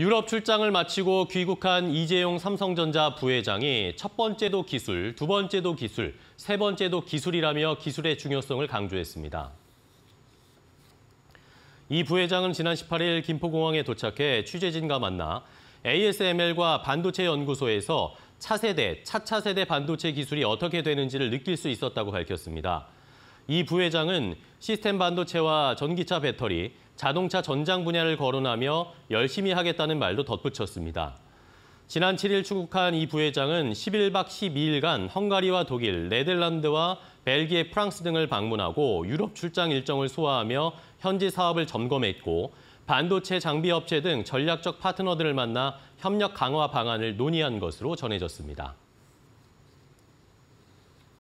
유럽 출장을 마치고 귀국한 이재용 삼성전자 부회장이 첫 번째도 기술, 두 번째도 기술, 세 번째도 기술이라며 기술의 중요성을 강조했습니다. 이 부회장은 지난 18일 김포공항에 도착해 취재진과 만나 ASML과 반도체 연구소에서 차세대, 차차세대 반도체 기술이 어떻게 되는지를 느낄 수 있었다고 밝혔습니다. 이 부회장은 시스템 반도체와 전기차 배터리, 자동차 전장 분야를 거론하며 열심히 하겠다는 말도 덧붙였습니다. 지난 7일 출국한 이 부회장은 11박 12일간 헝가리와 독일, 네덜란드와 벨기에, 프랑스 등을 방문하고 유럽 출장 일정을 소화하며 현지 사업을 점검했고 반도체 장비 업체 등 전략적 파트너들을 만나 협력 강화 방안을 논의한 것으로 전해졌습니다.